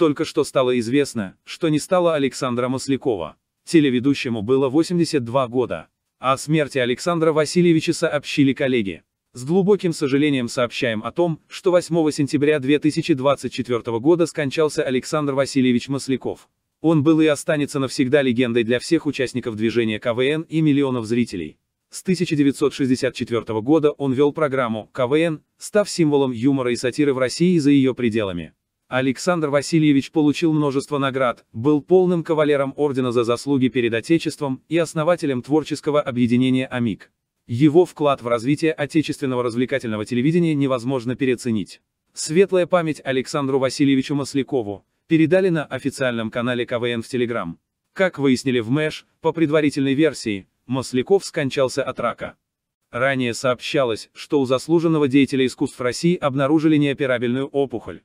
Только что стало известно, что не стало Александра Маслякова. Телеведущему было 82 года. А о смерти Александра Васильевича сообщили коллеги. С глубоким сожалением сообщаем о том, что 8 сентября 2024 года скончался Александр Васильевич Масляков. Он был и останется навсегда легендой для всех участников движения КВН и миллионов зрителей. С 1964 года он вел программу «КВН», став символом юмора и сатиры в России и за ее пределами. Александр Васильевич получил множество наград, был полным кавалером Ордена за заслуги перед Отечеством и основателем творческого объединения «Амик». Его вклад в развитие отечественного развлекательного телевидения невозможно переоценить. Светлая память Александру Васильевичу Маслякову передали на официальном канале КВН в Телеграм. Как выяснили в МЭШ, по предварительной версии, Масляков скончался от рака. Ранее сообщалось, что у заслуженного деятеля искусств России обнаружили неоперабельную опухоль.